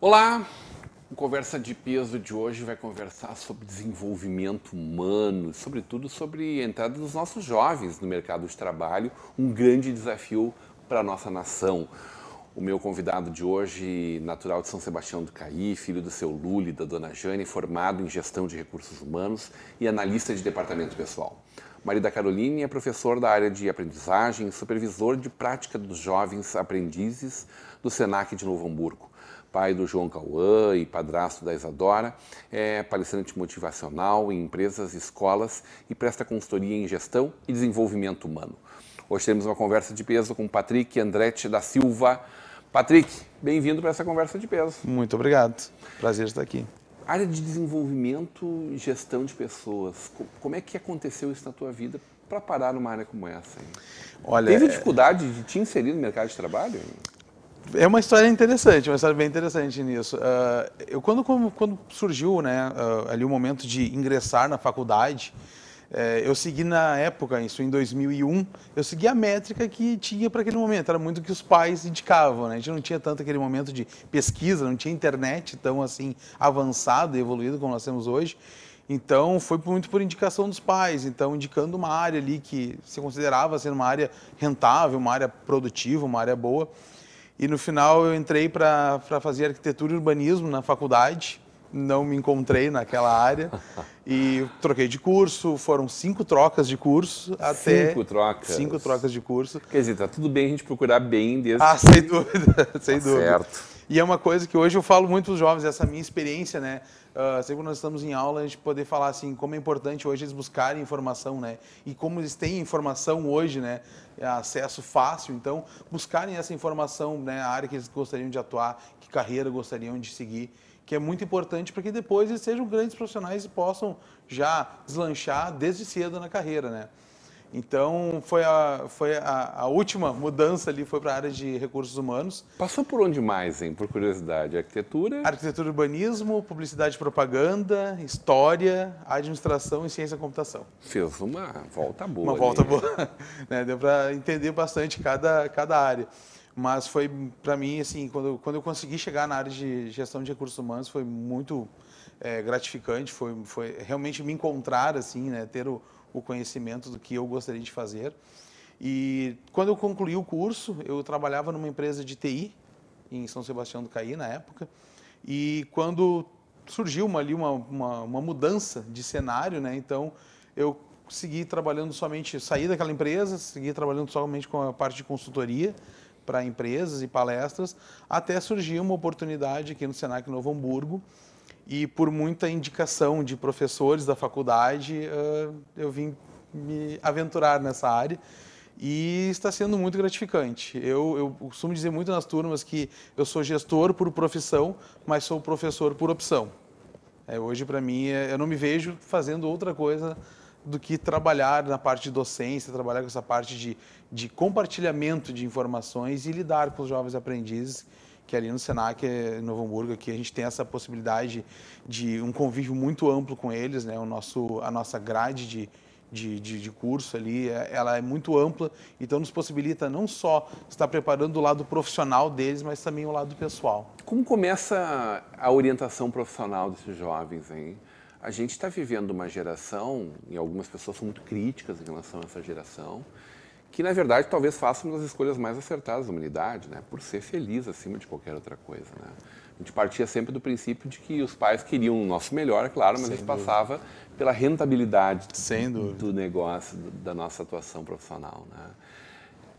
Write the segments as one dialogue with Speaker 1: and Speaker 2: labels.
Speaker 1: Olá, Conversa de Peso de hoje vai conversar sobre desenvolvimento humano, sobretudo sobre a entrada dos nossos jovens no mercado de trabalho, um grande desafio para a nossa nação. O meu convidado de hoje, natural de São Sebastião do Caí, filho do seu Lully, da dona Jane, formado em gestão de recursos humanos e analista de departamento pessoal. Marida Caroline é professor da área de aprendizagem e supervisor de prática dos jovens aprendizes do SENAC de Novo Hamburgo pai do João Cauã e padrasto da Isadora, é palestrante motivacional em empresas, escolas e presta consultoria em gestão e desenvolvimento humano. Hoje temos uma conversa de peso com Patrick Andretti da Silva. Patrick, bem-vindo para essa conversa de peso.
Speaker 2: Muito obrigado. Prazer estar aqui.
Speaker 1: Área de desenvolvimento e gestão de pessoas. Como é que aconteceu isso na tua vida para parar numa área como essa? Olha, teve é dificuldade de te inserir no mercado de trabalho?
Speaker 2: É uma história interessante, uma história bem interessante nisso. Uh, eu quando, quando surgiu né, uh, ali o momento de ingressar na faculdade, uh, eu segui na época, isso em 2001, eu segui a métrica que tinha para aquele momento. Era muito o que os pais indicavam. Né? A gente não tinha tanto aquele momento de pesquisa, não tinha internet tão assim avançada e evoluída como nós temos hoje. Então, foi muito por indicação dos pais, então indicando uma área ali que se considerava ser uma área rentável, uma área produtiva, uma área boa. E no final eu entrei para fazer arquitetura e urbanismo na faculdade. Não me encontrei naquela área e troquei de curso. Foram cinco trocas de curso até. Cinco trocas? Cinco trocas de curso.
Speaker 1: Quer dizer, tá tudo bem a gente procurar bem desde. Ah, sem dúvida,
Speaker 2: sem tá dúvida. Certo. E é uma coisa que hoje eu falo muito para os jovens, essa minha experiência, né? Uh, sempre nós estamos em aula, a gente poder falar assim, como é importante hoje eles buscarem informação, né? E como eles têm informação hoje, né? É acesso fácil, então, buscarem essa informação, né? A área que eles gostariam de atuar, que carreira gostariam de seguir que é muito importante para que depois eles sejam grandes profissionais e possam já deslanchar desde cedo na carreira, né? Então, foi a, foi a, a última mudança ali, foi para a área de recursos humanos. Passou por onde mais, hein? Por curiosidade, arquitetura? Arquitetura e urbanismo, publicidade e propaganda, história, administração e ciência da computação.
Speaker 1: Fez uma volta boa. Uma ali. volta
Speaker 2: boa. né? Deu para entender bastante cada, cada área. Mas foi, para mim, assim, quando, quando eu consegui chegar na área de gestão de recursos humanos, foi muito é, gratificante, foi, foi realmente me encontrar, assim, né? Ter o o conhecimento do que eu gostaria de fazer. E quando eu concluí o curso, eu trabalhava numa empresa de TI em São Sebastião do Caí na época. E quando surgiu uma, ali uma, uma, uma mudança de cenário, né? Então eu segui trabalhando somente, saí daquela empresa, segui trabalhando somente com a parte de consultoria para empresas e palestras, até surgiu uma oportunidade aqui no Senac Novo Hamburgo e por muita indicação de professores da faculdade, eh, eu vim me aventurar nessa área e está sendo muito gratificante. Eu, eu costumo dizer muito nas turmas que eu sou gestor por profissão, mas sou professor por opção. É, hoje, para mim, é, eu não me vejo fazendo outra coisa do que trabalhar na parte de docência, trabalhar com essa parte de, de compartilhamento de informações e lidar com os jovens aprendizes que ali no Senac, Novo Hamburgo, aqui a gente tem essa possibilidade de um convívio muito amplo com eles, né? O nosso, a nossa grade de, de, de, de, curso ali, é, ela é muito ampla, então nos possibilita não só estar preparando o lado profissional deles, mas também o lado pessoal.
Speaker 1: Como começa a orientação profissional desses jovens A gente está vivendo uma geração, e algumas pessoas são muito críticas em relação a essa geração, que na verdade talvez façamos as escolhas mais acertadas da humanidade, né? Por ser feliz acima de qualquer outra coisa, né? A gente partia sempre do princípio de que os pais queriam o nosso melhor, é claro, mas Sem a gente passava dúvida. pela rentabilidade do, do negócio, do, da nossa atuação profissional, né?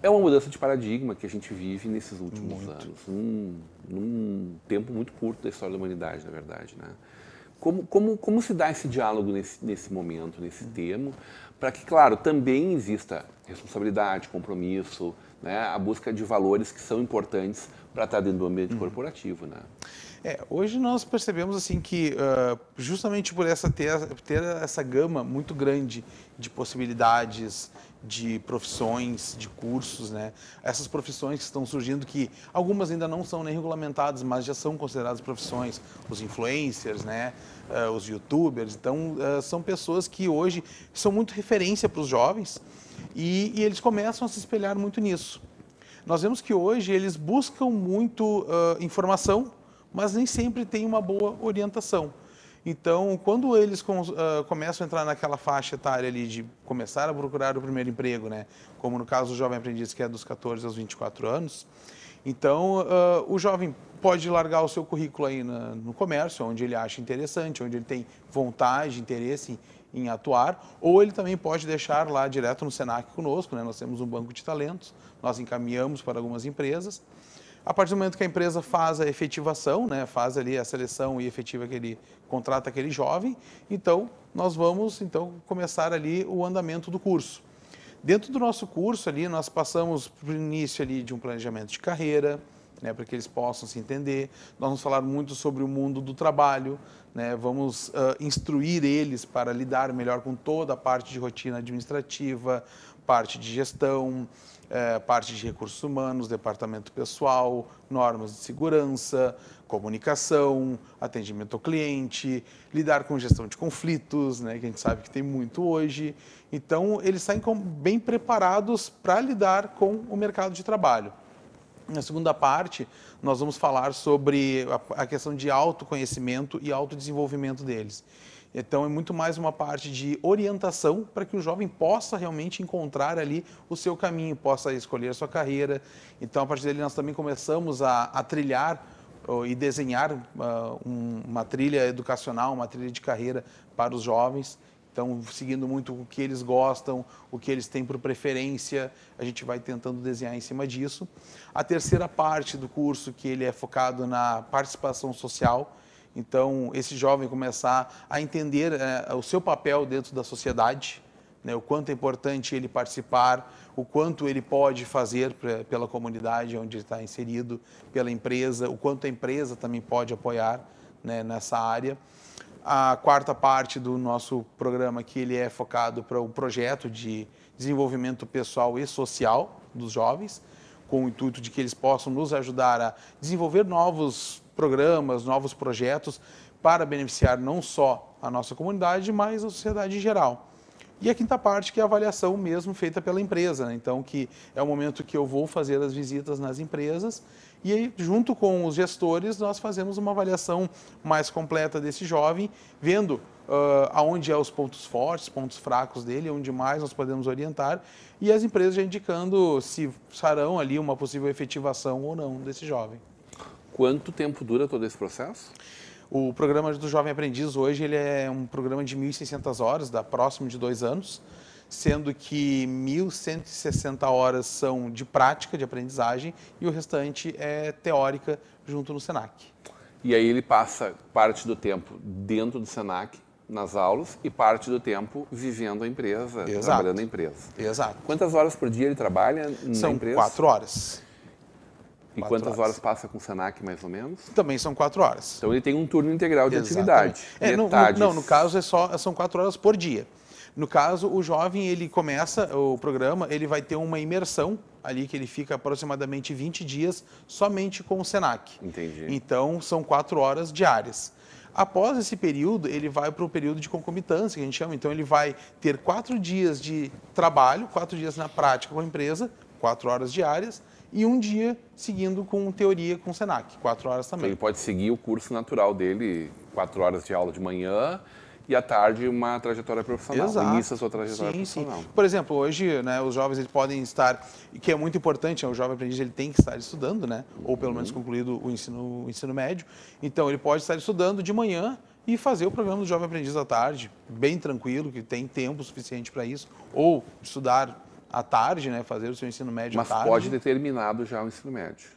Speaker 1: É uma mudança de paradigma que a gente vive nesses últimos muito. anos, num, num, tempo muito curto da história da humanidade, na verdade, né? Como, como, como se dá esse diálogo nesse, nesse momento, nesse hum. termo, para que, claro, também exista responsabilidade, compromisso, né, a busca de valores que são importantes para estar tá dentro do ambiente uhum. corporativo. Né?
Speaker 2: É, hoje nós percebemos assim que uh, justamente por essa ter, ter essa gama muito grande de possibilidades de profissões, de cursos, né? Essas profissões que estão surgindo que algumas ainda não são nem regulamentadas, mas já são consideradas profissões, os influencers, né? Uh, os youtubers, então uh, são pessoas que hoje são muito referência para os jovens e, e, eles começam a se espelhar muito nisso. Nós vemos que hoje eles buscam muito uh, informação, mas nem sempre tem uma boa orientação. Então, quando eles uh, começam a entrar naquela faixa etária ali de começar a procurar o primeiro emprego, né? Como no caso do jovem aprendiz, que é dos 14 aos 24 anos. Então, uh, o jovem pode largar o seu currículo aí na, no comércio, onde ele acha interessante, onde ele tem vontade, interesse em, em, atuar, ou ele também pode deixar lá direto no Senac conosco, né? Nós temos um banco de talentos, nós encaminhamos para algumas empresas. A partir do momento que a empresa faz a efetivação, né, faz ali a seleção e efetiva aquele contrata aquele jovem, então nós vamos então começar ali o andamento do curso. Dentro do nosso curso ali nós passamos para o início ali de um planejamento de carreira, né, para que eles possam se entender. Nós vamos falar muito sobre o mundo do trabalho, né, vamos uh, instruir eles para lidar melhor com toda a parte de rotina administrativa, parte de gestão, eh, parte de recursos humanos, departamento pessoal, normas de segurança, comunicação, atendimento ao cliente, lidar com gestão de conflitos, né, que a gente sabe que tem muito hoje. Então, eles saem bem preparados para lidar com o mercado de trabalho. Na segunda parte, nós vamos falar sobre a, a questão de autoconhecimento e autodesenvolvimento deles. Então é muito mais uma parte de orientação para que o jovem possa realmente encontrar ali o seu caminho, possa escolher a sua carreira. Então a partir dele nós também começamos a, a trilhar e desenhar uh, um, uma trilha educacional, uma trilha de carreira para os jovens. Então, seguindo muito o que eles gostam, o que eles têm por preferência, a gente vai tentando desenhar em cima disso. A terceira parte do curso, que ele é focado na participação social, então, esse jovem começar a entender é, o seu papel dentro da sociedade, né, o quanto é importante ele participar, o quanto ele pode fazer pra, pela comunidade onde está inserido, pela empresa, o quanto a empresa também pode apoiar né, nessa área. A quarta parte do nosso programa que ele é focado para o projeto de desenvolvimento pessoal e social dos jovens, com o intuito de que eles possam nos ajudar a desenvolver novos programas, novos projetos para beneficiar não só a nossa comunidade, mas a sociedade em geral. E a quinta parte, que é a avaliação mesmo feita pela empresa. Né? Então, que é o momento que eu vou fazer as visitas nas empresas e aí, junto com os gestores, nós fazemos uma avaliação mais completa desse jovem, vendo uh, aonde é os pontos fortes, pontos fracos dele, onde mais nós podemos orientar e as empresas já indicando se farão ali uma possível efetivação ou não desse jovem.
Speaker 1: Quanto tempo dura todo esse processo?
Speaker 2: O programa do Jovem Aprendiz hoje ele é um programa de 1.600 horas, dá próximo de dois anos, sendo que 1.160 horas são de prática, de aprendizagem, e o restante é teórica junto no SENAC.
Speaker 1: E aí ele passa parte do tempo dentro do SENAC, nas aulas, e parte do tempo vivendo a empresa, Exato. trabalhando a empresa. Exato. Quantas horas por dia ele trabalha na empresa? São quatro horas. E quantas horas. horas. passa com o Senac, mais ou menos? Também são quatro horas. Então ele tem um turno integral de Exatamente. atividade. É, não, no
Speaker 2: caso é só, são quatro horas por dia. No caso, o jovem, ele começa o programa, ele vai ter uma imersão ali, que ele fica aproximadamente 20 dias somente com o SENAC. Entendi. Então, são quatro horas diárias. Após esse período, ele vai para o período de concomitância, que a gente chama. Então, ele vai ter quatro dias de trabalho, quatro dias na prática com a empresa, quatro horas diárias, e um dia seguindo com teoria com o SENAC, quatro horas também. Então, ele
Speaker 1: pode seguir o curso natural dele, quatro horas de aula de manhã, e à tarde uma trajetória profissional. Exato. Inicia a sua trajetória sim, profissional.
Speaker 2: Sim. Por exemplo, hoje né, os jovens eles podem estar, que é muito importante, né, o jovem aprendiz ele tem que estar estudando, né? Ou pelo menos uhum. concluído o ensino, o ensino médio. Então ele pode estar estudando de manhã e fazer o programa do Jovem Aprendiz à tarde, bem tranquilo, que tem tempo suficiente para isso, ou estudar à tarde, né, fazer o seu ensino médio Mas à tarde. Mas pode
Speaker 1: determinado já o ensino médio.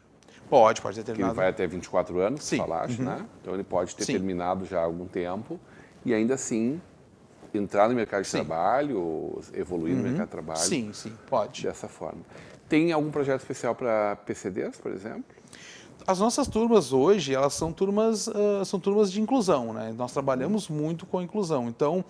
Speaker 1: Pode, pode ter terminado. Que ele vai até 24 anos, Sim. falaste, uhum. né? Então ele pode ter Sim. terminado já há algum tempo e ainda assim entrar no mercado de sim. trabalho, evoluir uhum. no mercado de trabalho. Sim, sim, pode. Dessa forma. Tem algum projeto especial para PCDs, por exemplo?
Speaker 2: As nossas turmas hoje, elas são turmas, uh, são turmas de inclusão, né? Nós trabalhamos uhum. muito com a inclusão. Então,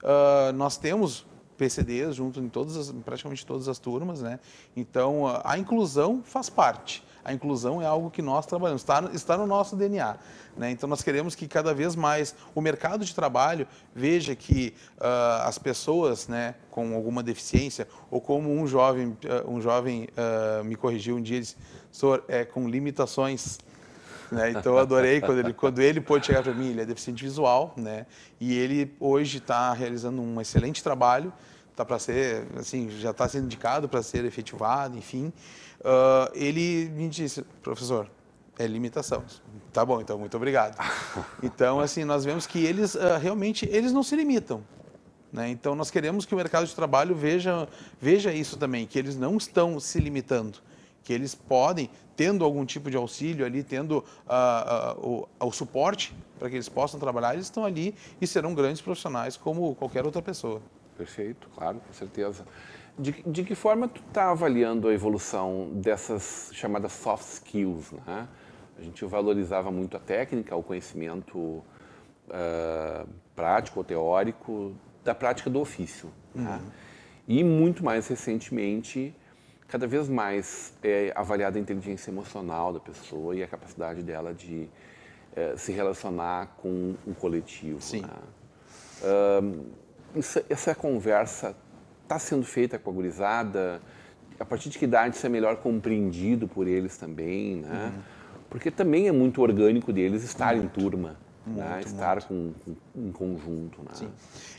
Speaker 2: uh, nós temos PCDs junto em todas as, praticamente todas as turmas, né? Então, a inclusão faz parte a inclusão é algo que nós trabalhamos, está, está no nosso DNA. Né? Então, nós queremos que cada vez mais o mercado de trabalho veja que uh, as pessoas né, com alguma deficiência, ou como um jovem, uh, um jovem uh, me corrigiu um dia, disse, senhor, é com limitações. Né? Então eu adorei quando ele, quando ele pôde chegar para mim, ele é deficiente visual, né? E ele hoje está realizando um excelente trabalho, tá para ser, assim, já está sendo indicado para ser efetivado, enfim. Uh, ele me disse, professor, é limitação. Tá bom, então, muito obrigado. Então, assim, nós vemos que eles uh, realmente, eles não se limitam. Né? Então, nós queremos que o mercado de trabalho veja, veja isso também, que eles não estão se limitando, que eles podem, tendo algum tipo de auxílio ali, tendo uh, uh, o, o suporte para que eles possam trabalhar, eles estão ali e serão
Speaker 1: grandes profissionais como qualquer outra pessoa. Perfeito, claro, com certeza. De, de que forma tu está avaliando a evolução dessas chamadas soft skills? Né? A gente valorizava muito a técnica, o conhecimento uh, prático ou teórico da prática do ofício. Né? Uhum. Né? E muito mais recentemente, cada vez mais é avaliada a inteligência emocional da pessoa e a capacidade dela de eh, se relacionar com o coletivo. Sim. Né? Uh, ah, a essa conversa está sendo feita com a gurizada? A partir de que idade isso é melhor compreendido por eles também, né? Uhum. Porque também é muito orgânico deles estar muito, em turma, muito, né? muito. estar com, com, em conjunto. Né? Sim.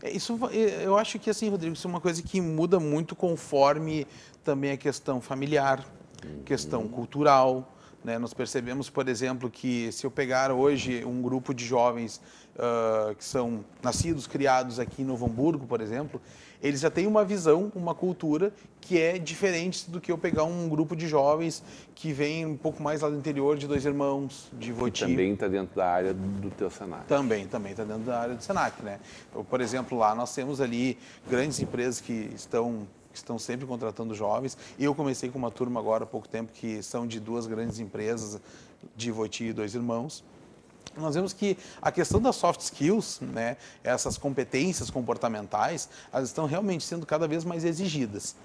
Speaker 2: É, isso, eu acho que, assim, Rodrigo, isso é uma coisa que muda muito conforme também a questão familiar, uhum. questão cultural, né? Nós percebemos, por exemplo, que se eu pegar hoje um grupo de jovens uh, que são nascidos, criados aqui em Novo Hamburgo, por exemplo, eles já têm uma visão, uma cultura que é diferente do que eu pegar um grupo de jovens que vem um pouco mais lá do interior de Dois Irmãos, de Voti. Também
Speaker 1: está dentro da área do teu Senac.
Speaker 2: Também, também está dentro da área do Senac, né? Então, por exemplo, lá nós temos ali grandes empresas que estão estão sempre contratando jovens. Eu comecei com uma turma agora há pouco tempo que são de duas grandes empresas, de Ivoti e dois irmãos. Nós vemos que a questão das soft skills, né, essas competências comportamentais, elas estão realmente sendo cada vez mais exigidas.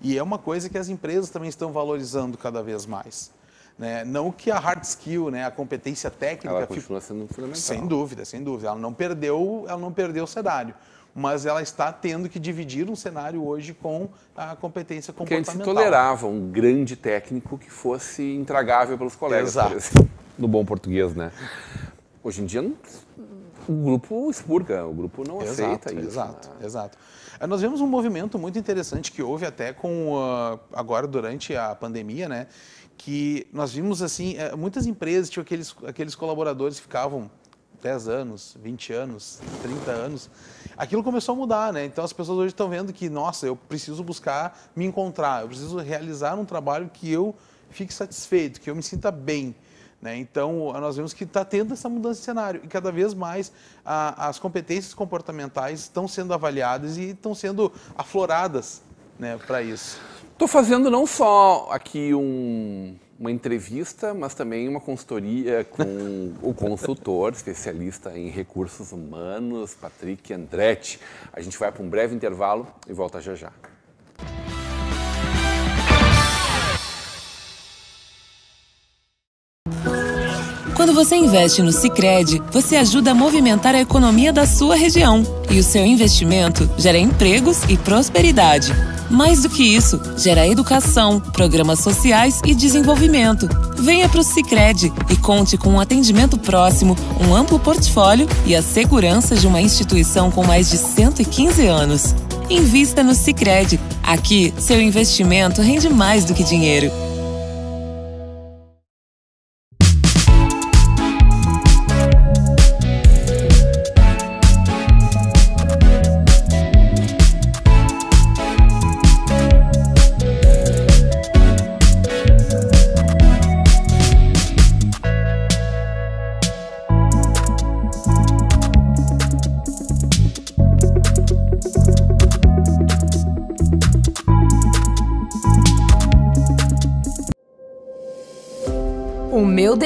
Speaker 2: E é uma coisa que as empresas também estão valorizando cada vez mais. Né? Não que a hard skill, né? a competência técnica. Ela continua fico... sendo fundamental. Sem dúvida, sem dúvida. Ela não perdeu, ela não perdeu o cenário mas ela está tendo que dividir um cenário hoje com a competência
Speaker 1: comportamental. Que gente tolerava um grande técnico que fosse intragável pelos colegas. Exato. No bom português, né? Hoje em dia, o grupo expurga, o
Speaker 2: grupo não exato, aceita isso. Exato, né? exato. É, nós vemos um movimento muito interessante que houve até com uh, agora durante a pandemia, né? Que nós vimos assim, é, muitas empresas tinham tipo, aqueles, aqueles colaboradores que ficavam 10 anos, 20 anos, 30 anos, aquilo começou a mudar, né? Então as pessoas hoje estão vendo que, nossa, eu preciso buscar me encontrar, eu preciso realizar um trabalho que eu fique satisfeito, que eu me sinta bem. Né? Então, nós vemos que está tendo essa mudança de cenário e cada vez mais a, as competências comportamentais estão sendo avaliadas e estão sendo afloradas né, para isso.
Speaker 1: Estou fazendo não só aqui um, uma entrevista, mas também uma consultoria com o consultor especialista em recursos humanos, Patrick Andretti. A gente vai para um breve intervalo e volta já já.
Speaker 2: Quando você investe no Sicredi, você ajuda a movimentar a economia da sua região e o seu investimento gera empregos e prosperidade. Mais do que isso, gera educação, programas sociais e desenvolvimento. Venha para o Sicredi e conte com um atendimento próximo, um amplo portfólio e a segurança de uma instituição com mais de 115 anos. Invista no Sicredi. Aqui, seu investimento rende mais do que dinheiro.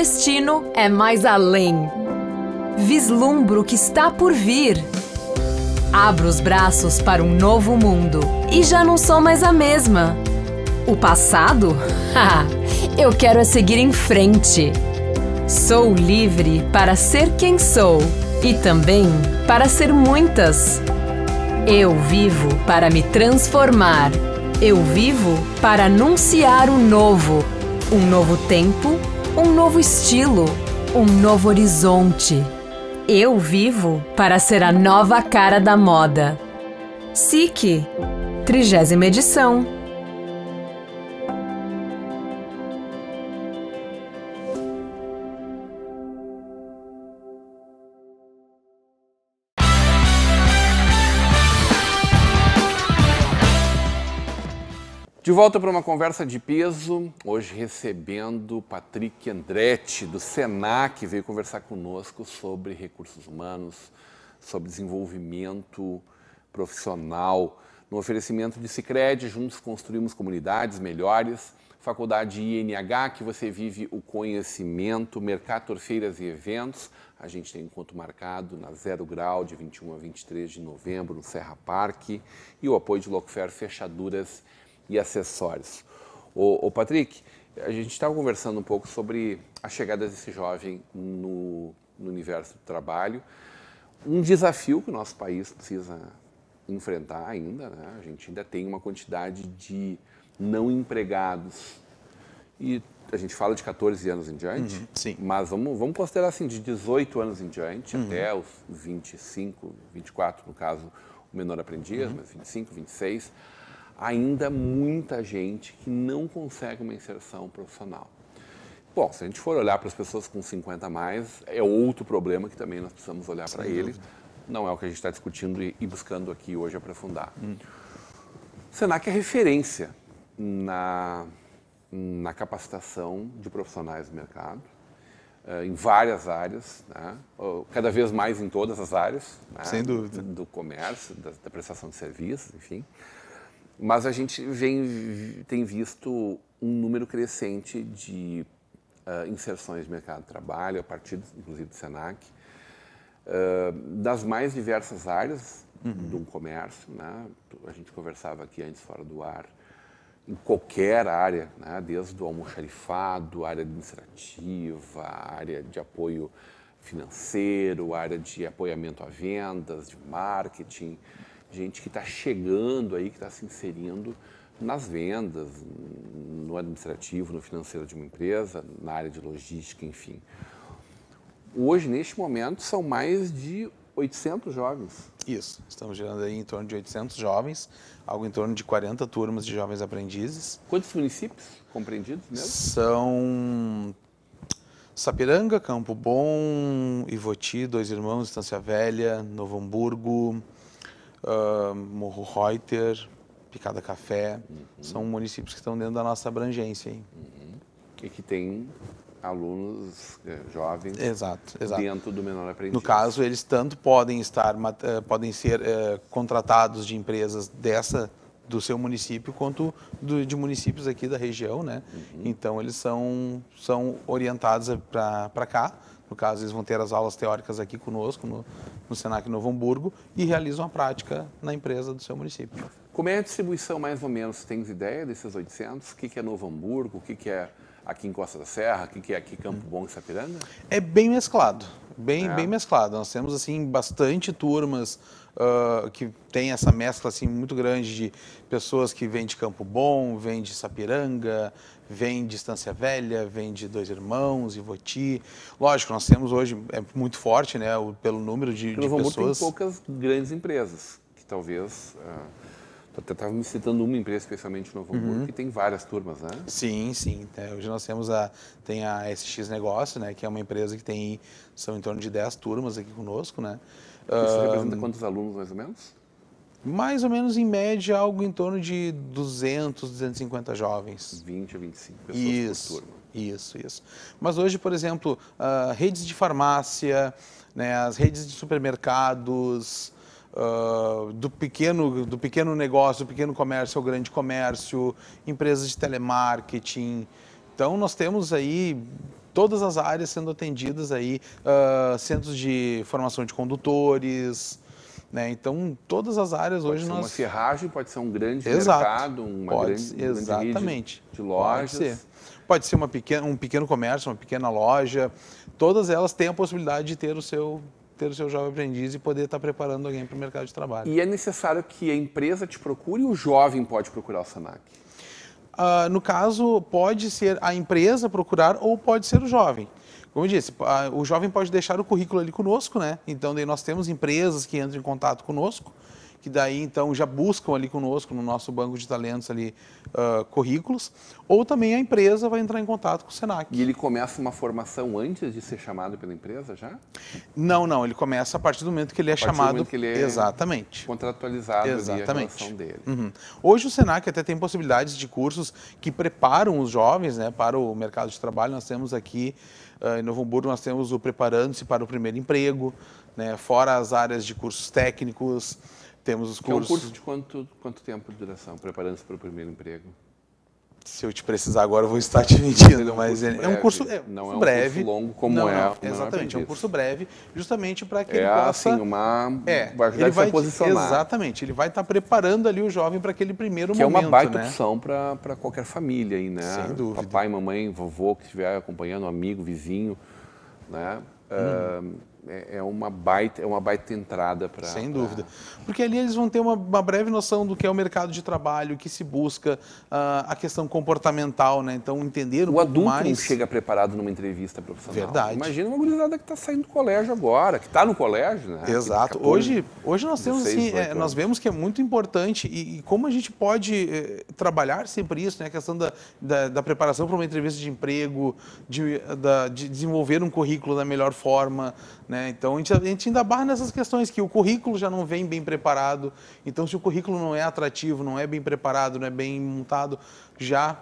Speaker 2: destino é mais além. Vislumbro o que está por vir. Abro os braços para um novo mundo e já não sou mais a mesma. O passado? Eu quero é seguir em frente. Sou livre para ser quem sou e também para ser muitas. Eu vivo para me transformar. Eu vivo para anunciar o novo, um novo tempo um novo estilo, um novo horizonte. Eu vivo para ser a nova
Speaker 1: cara da moda. SIC, trigésima edição. De volta para uma conversa de peso, hoje recebendo Patrick Andretti, do SENAC, veio conversar conosco sobre recursos humanos, sobre desenvolvimento profissional. No oferecimento de Cicred, juntos construímos comunidades melhores. Faculdade INH, que você vive o conhecimento, mercado Feiras e Eventos. A gente tem encontro marcado na Zero Grau, de 21 a 23 de novembro, no Serra Parque. E o apoio de Locfer Fechaduras e acessórios. O, o Patrick, a gente estava conversando um pouco sobre a chegada desse jovem no, no universo do trabalho, um desafio que o nosso país precisa enfrentar ainda. Né? A gente ainda tem uma quantidade de não empregados e a gente fala de 14 anos em diante, uhum, sim. mas vamos, vamos considerar assim, de 18 anos em diante uhum. até os 25, 24, no caso, o menor aprendiz, uhum. mas 25, 26, ainda muita gente que não consegue uma inserção profissional. Bom, se a gente for olhar para as pessoas com 50 a mais, é outro problema que também nós precisamos olhar para ele. Não é o que a gente está discutindo e buscando aqui hoje aprofundar. Hum. O Senac é referência na, na capacitação de profissionais do mercado, eh, em várias áreas, né? cada vez mais em todas as áreas. Né? Sem dúvida. Do comércio, da, da prestação de serviços, enfim. Mas a gente vem, tem visto um número crescente de uh, inserções de mercado de trabalho, a partir, inclusive, do SENAC, uh, das mais diversas áreas uhum. do comércio. Né? A gente conversava aqui antes, fora do ar, em qualquer área, né? desde o almoxarifado, área administrativa, área de apoio financeiro, área de apoiamento a vendas, de marketing, gente que está chegando aí, que está se inserindo nas vendas, no administrativo, no financeiro de uma empresa, na área de logística, enfim. Hoje, neste momento, são mais de 800 jovens.
Speaker 2: Isso, estamos gerando aí em torno de 800 jovens, algo em torno de 40 turmas de jovens aprendizes. Quantos municípios compreendidos mesmo? São Sapiranga, Campo Bom, Ivoti, Dois Irmãos, Estância Velha, Novo Hamburgo, uh, Morro Reuter, Picada Café, uhum. são municípios que estão dentro da nossa abrangência. Hein? Uhum.
Speaker 1: E que tem alunos eh, jovens exato, exato. dentro do menor aprendiz. No caso,
Speaker 2: eles tanto podem estar, eh, podem ser eh, contratados de empresas dessa do seu município quanto do, de municípios aqui da região, né? Uhum. Então eles são são orientados para cá no caso, eles vão ter as aulas teóricas aqui conosco, no, no Senac Novo Hamburgo, e realizam a prática na empresa do seu município.
Speaker 1: Como é a distribuição, mais ou menos? Tens ideia desses 800? O que, que é Novo Hamburgo? O que, que é aqui em Costa da Serra? O que, que é aqui Campo Bom e Sapiranga? É bem mesclado, bem, é. bem mesclado. Nós temos, assim, bastante turmas
Speaker 2: uh, que tem essa mescla assim, muito grande de pessoas que vêm de Campo Bom, vêm de Sapiranga, vêm de Estância Velha, vêm de Dois Irmãos, Voti. Lógico, nós temos hoje, é muito forte né, o, pelo número de, de pessoas. Tem poucas grandes
Speaker 1: empresas que talvez... Uh... Até estava me citando uma empresa, especialmente no Novo Hamburgo, uhum. que tem várias turmas, né? Sim, sim. É, hoje nós temos a, tem a SX Negócio, né,
Speaker 2: que é uma empresa que tem, são em torno de 10 turmas aqui conosco, né? Isso um, representa quantos alunos, mais ou menos? Mais ou menos, em média, algo em torno de 200, 250 jovens. 20 a 25 pessoas isso, por turma. Isso, isso. Mas hoje, por exemplo, uh, redes de farmácia, né, as redes de supermercados, Uh, do, pequeno, do pequeno negócio, do pequeno comércio ao grande comércio, empresas de telemarketing. Então, nós temos aí todas as áreas sendo atendidas aí, uh, centros de formação de condutores, né? Então, todas as áreas pode hoje ser nós... uma ferragem, pode ser um grande Exato. mercado, uma pode, grande, um exatamente. de, de lojas. Pode ser. Pode ser uma pequena, um pequeno comércio, uma pequena loja. Todas elas têm a possibilidade de ter o seu ter o seu jovem aprendiz e poder estar preparando alguém para
Speaker 1: o mercado de trabalho. E é necessário que a empresa te procure ou o jovem pode procurar o SANAC?
Speaker 2: uh, no caso, pode ser a empresa procurar ou pode ser o jovem. Como eu disse, uh, o jovem pode deixar o currículo ali conosco, né? Então, nós temos empresas que entram em contato conosco que daí então já buscam ali conosco, no nosso banco de talentos ali, uh, currículos, ou também a empresa vai entrar em contato com o Senac. E ele começa uma formação antes de ser chamado pela empresa já? Não, não, ele começa a partir do momento que ele é chamado. Que ele é Exatamente. Contratualizado Exatamente. Ali,
Speaker 1: dele. Uhum.
Speaker 2: Hoje o Senac até tem possibilidades de cursos que preparam os jovens né, para o mercado de trabalho. Nós temos aqui Uh, em Novo Hamburgo nós temos o preparando-se para o primeiro emprego, né, fora as áreas de cursos técnicos, temos os cursos. Que é um curso
Speaker 1: de quanto, quanto tempo de duração, preparando-se para o primeiro emprego? Se eu te precisar agora, eu vou estar te mentindo, é um mas é, é, um curso é, não é um curso longo como não, é. Não, é exatamente, é um curso
Speaker 2: breve, justamente para que é, ele possa... Assim, uma... É, vai ajudar ele vai, a posicionar. Exatamente, ele vai estar tá preparando ali o jovem para aquele primeiro que momento. Que é uma baita né? opção
Speaker 1: para qualquer família aí, né? Sem dúvida. Papai, mamãe, vovô que estiver acompanhando, amigo, vizinho, né? Hum. Uh, é, é uma baita, é uma baita entrada para. Sem dúvida.
Speaker 2: Pra... Porque ali eles vão ter uma, uma, breve noção do que é o mercado de trabalho, o que se busca, uh, a questão comportamental, né? Então, entender um o adulto mais... não chega
Speaker 1: preparado numa entrevista profissional. Verdade. Imagina uma gurizada que está saindo do colégio agora, que está no colégio, né? Exato. hoje, hoje nós temos assim, é, nós
Speaker 2: vemos que é muito importante e, e como a gente pode eh, trabalhar sempre isso, né? A questão da, da, da preparação para uma entrevista de emprego, de, da, de desenvolver um currículo da melhor forma, né? Então a gente, a gente ainda barra nessas questões que o currículo já não vem bem preparado. Então, se o currículo não é atrativo, não é bem preparado, não é bem montado, já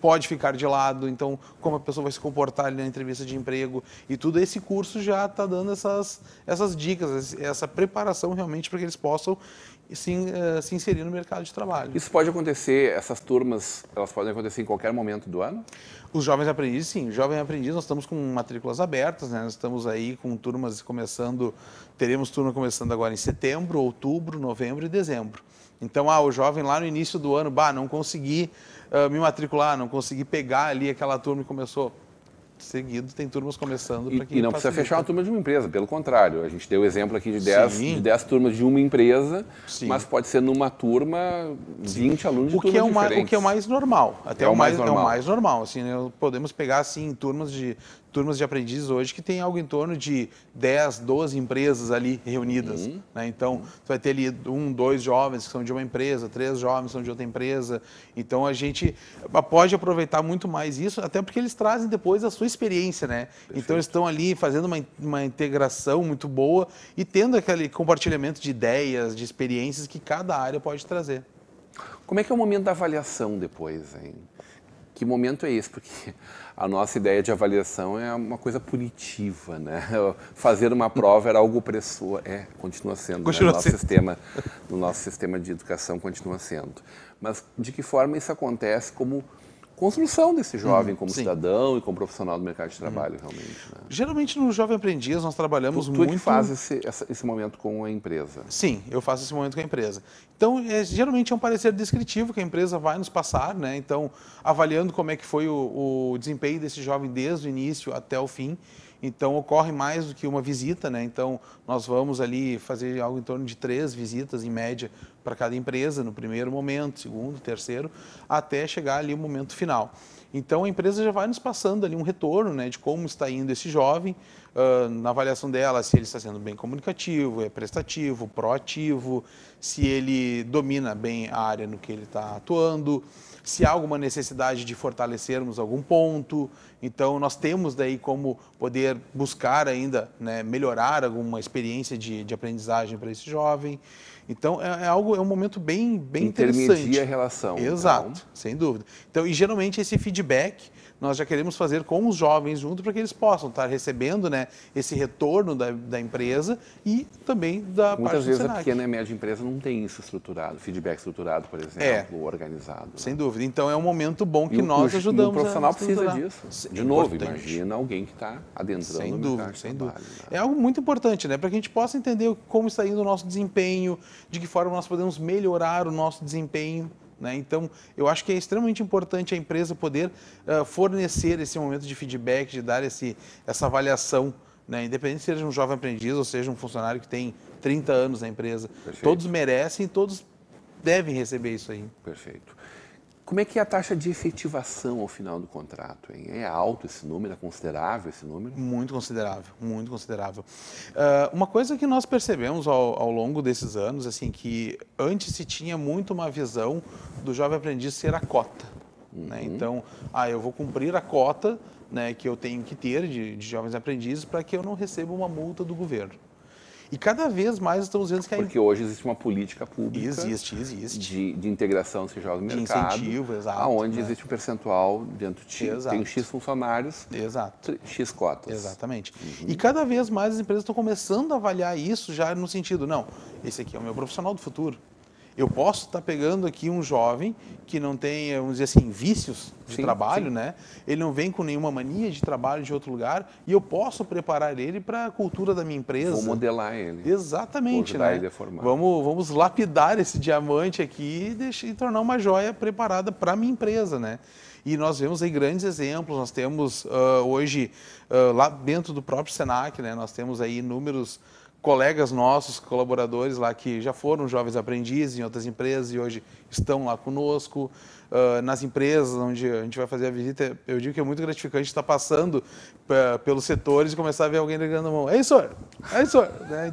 Speaker 2: pode ficar de lado, então como a pessoa vai se comportar ali na entrevista de emprego e tudo esse curso já está dando essas, essas dicas, essa preparação realmente para que eles possam e
Speaker 1: se, uh, se inserir no mercado de trabalho. Isso pode acontecer, essas turmas, elas podem acontecer em qualquer momento do ano? Os jovens aprendizes, sim. O jovem aprendiz, nós estamos com matrículas
Speaker 2: abertas, né? Nós estamos aí com turmas começando, teremos turma começando agora em setembro, outubro, novembro e dezembro. Então, ah, o jovem lá no início do ano, bah, não consegui uh, me matricular, não consegui pegar ali aquela turma que começou seguido tem turmas começando para que. E não precisa fechar
Speaker 1: uma turma de uma empresa, pelo contrário. A gente deu o exemplo aqui de 10, de turmas de uma empresa, Sim. mas pode ser numa turma 20 Sim. alunos de o que é o, mais, o que é o
Speaker 2: mais normal. Até é o mais, mais normal. É o mais normal. Assim, né? Podemos pegar assim, turmas de turmas de aprendizes hoje que tem algo em torno de 10, 12 empresas ali reunidas. Uhum. Né? Então, uhum. tu vai ter ali um, dois jovens que são de uma empresa, três jovens são de outra empresa. Então, a gente pode aproveitar muito mais isso, até porque eles trazem depois a sua experiência, né? Perfeito. Então, eles estão ali fazendo uma, uma integração muito boa e tendo aquele compartilhamento de ideias, de experiências que cada área pode trazer.
Speaker 1: Como é que é o momento da avaliação depois, hein? que momento é esse? Porque a nossa ideia de avaliação é uma coisa punitiva, né? Fazer uma prova era algo opressor, é, continua sendo, né? continua né? no sendo. nosso sistema, no nosso sistema de educação continua sendo. Mas de que forma isso acontece como construção desse jovem hum, como sim. cidadão e como profissional do mercado de uhum. trabalho, hum. realmente. Né?
Speaker 2: Geralmente no Jovem Aprendiz nós
Speaker 1: trabalhamos tu, tu é muito. Tu é faz esse, esse momento com a empresa? Sim,
Speaker 2: eu faço esse momento com a empresa. Então, é, geralmente é um parecer descritivo que a empresa vai nos passar, né? Então, avaliando como é que foi o, o desempenho desse jovem desde o início até o fim. Então ocorre mais do que uma visita, né? Então nós vamos ali fazer algo em torno de três visitas em média para cada empresa no primeiro momento, segundo, terceiro, até chegar ali o momento final. Então a empresa já vai nos passando ali um retorno, né, de como está indo esse jovem uh, na avaliação dela, se ele está sendo bem comunicativo, é prestativo, proativo, se ele domina bem a área no que ele está atuando se há alguma necessidade de fortalecermos algum ponto. Então, nós temos daí como poder buscar ainda né, melhorar alguma experiência de, de aprendizagem para esse jovem. Então, é, é, algo, é um momento bem, bem Intermedia interessante. a relação. Então. Exato, então. sem dúvida. Então, e geralmente esse feedback nós já queremos fazer com os jovens junto para que eles possam estar recebendo né, esse retorno da, da empresa e também da Muitas parte Muitas vezes é a pequena
Speaker 1: e média empresa não tem isso estruturado, feedback estruturado, por exemplo, é, organizado. Né? Sem né? dúvida. Então é
Speaker 2: um momento bom que nós ajudamos. O profissional precisa disso. De é novo, importante.
Speaker 1: imagina alguém que está adentrando sem dúvida, sem trabalho, dúvida.
Speaker 2: Né? É algo muito importante, né? Para que a gente possa entender como está indo o nosso desempenho, de que forma nós podemos melhorar o nosso desempenho. Né? Então, eu acho que é extremamente importante a empresa poder uh, fornecer esse momento de feedback, de dar esse, essa avaliação. Né? Independente se seja um jovem aprendiz ou seja um funcionário que tem 30 anos na empresa.
Speaker 1: Perfeito. Todos merecem, todos devem receber isso aí. Perfeito. Como é que é a taxa de efetivação ao final do contrato? Hein? É alto esse número? É considerável esse número? Muito
Speaker 2: considerável, muito considerável. Uh, uma coisa que nós percebemos ao, ao, longo desses anos, assim, que antes se tinha muito uma visão do jovem aprendiz ser a cota. Né? Uhum. Né? Então, ah, eu vou cumprir a cota né, que eu tenho que ter de, de jovens aprendizes para que eu não receba uma multa do governo. E cada vez mais estamos vendo que... Porque a... hoje
Speaker 1: existe uma política pública... Existe, existe. De, de integração desses jovens no de mercado. incentivo, exato. Onde né? existe um percentual dentro de... Exato. Tem X funcionários, exato. X cotas. Exatamente. Uhum. E
Speaker 2: cada vez mais as empresas estão começando a avaliar isso já no sentido, não, esse aqui é o meu profissional do futuro. Eu posso estar tá pegando aqui um jovem que não tem, vamos dizer assim, vícios de sim, trabalho, sim. né? Ele não vem com nenhuma mania de trabalho de outro lugar e eu posso preparar ele para a cultura da minha empresa. Vou modelar ele. Exatamente, Vou né? Ele a formar. Vamos, vamos lapidar esse diamante aqui e, deixar, e tornar uma joia preparada para a minha empresa, né? E nós vemos aí grandes exemplos, nós temos uh, hoje, uh, lá dentro do próprio SENAC, né, nós temos aí inúmeros colegas nossos, colaboradores lá que já foram jovens aprendizes em outras empresas e hoje estão lá conosco. Uh, nas empresas onde a gente vai fazer a visita, eu digo que é muito gratificante estar passando pelos setores e começar a ver alguém ligando a mão. é isso é isso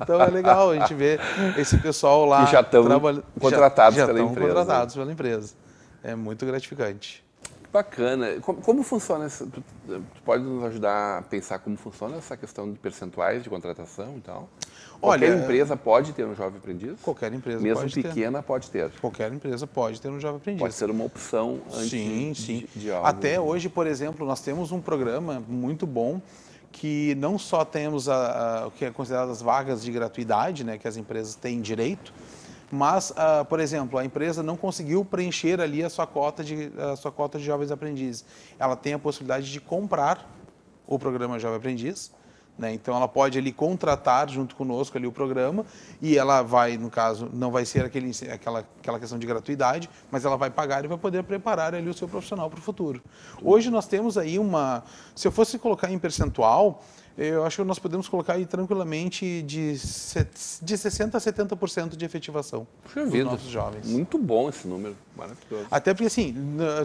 Speaker 2: Então é legal a gente ver esse pessoal
Speaker 1: lá. já estão trabalha... contratados já, já pela empresa. Né? contratados né? pela empresa. É muito gratificante. Que bacana. Como, como funciona essa... Tu, tu, pode nos ajudar a pensar como funciona essa questão de percentuais de contratação e tal?
Speaker 2: Olha, qualquer empresa
Speaker 1: pode ter um jovem aprendiz? Qualquer empresa Mesmo pode pequena ter. pode ter? Qualquer empresa pode ter um jovem aprendiz. Pode ser uma opção antes sim,
Speaker 2: sim. De, de algo. Até hoje, por exemplo, nós temos um programa muito bom que não só temos a, a, o que é considerado as vagas de gratuidade, né, que as empresas têm direito, mas, ah, por exemplo, a empresa não conseguiu preencher ali a sua cota de, a sua cota de jovens aprendizes. Ela tem a possibilidade de comprar o programa Jovem Aprendiz, né? Então ela pode ali contratar junto conosco ali o programa e ela vai, no caso, não vai ser aquele, aquela, aquela questão de gratuidade, mas ela vai pagar e vai poder preparar ali o seu profissional para o futuro. Hoje nós temos aí uma, se eu fosse colocar em percentual, eu acho que nós podemos colocar aí tranquilamente de, de 60% a 70% de efetivação
Speaker 1: Puxa dos vida. nossos jovens. Muito bom esse número, maravilhoso.
Speaker 2: Até porque, assim,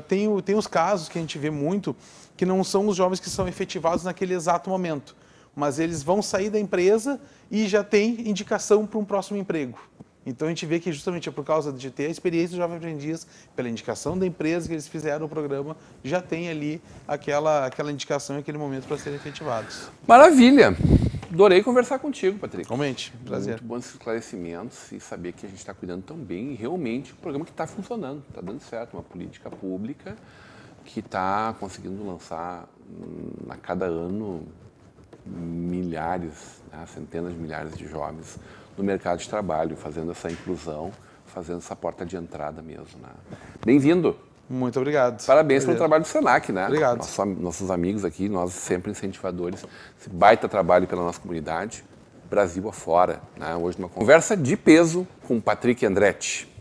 Speaker 2: tem, tem os casos que a gente vê muito que não são os jovens que são efetivados naquele exato momento mas eles vão sair da empresa e já tem indicação para um próximo emprego. Então a gente vê que justamente é por causa de ter a experiência do jovem aprendiz, pela indicação da empresa que eles fizeram o programa, já tem ali aquela, aquela indicação aquele momento para serem efetivados.
Speaker 1: Maravilha! Adorei conversar contigo, Patrick. Comente, prazer. Muito bons esclarecimentos e saber que a gente está cuidando tão bem e realmente o programa que está funcionando, está dando certo, uma política pública que está conseguindo lançar a cada ano milhares, né, centenas de milhares de jovens no mercado de trabalho, fazendo essa inclusão, fazendo essa porta de entrada mesmo. Né? Bem-vindo! Muito obrigado. Parabéns pelo trabalho do Senac, né? Obrigado. nossos amigos aqui, nós sempre incentivadores, esse baita trabalho pela nossa comunidade, Brasil afora. Né? Hoje, uma conversa de peso com Patrick Andretti.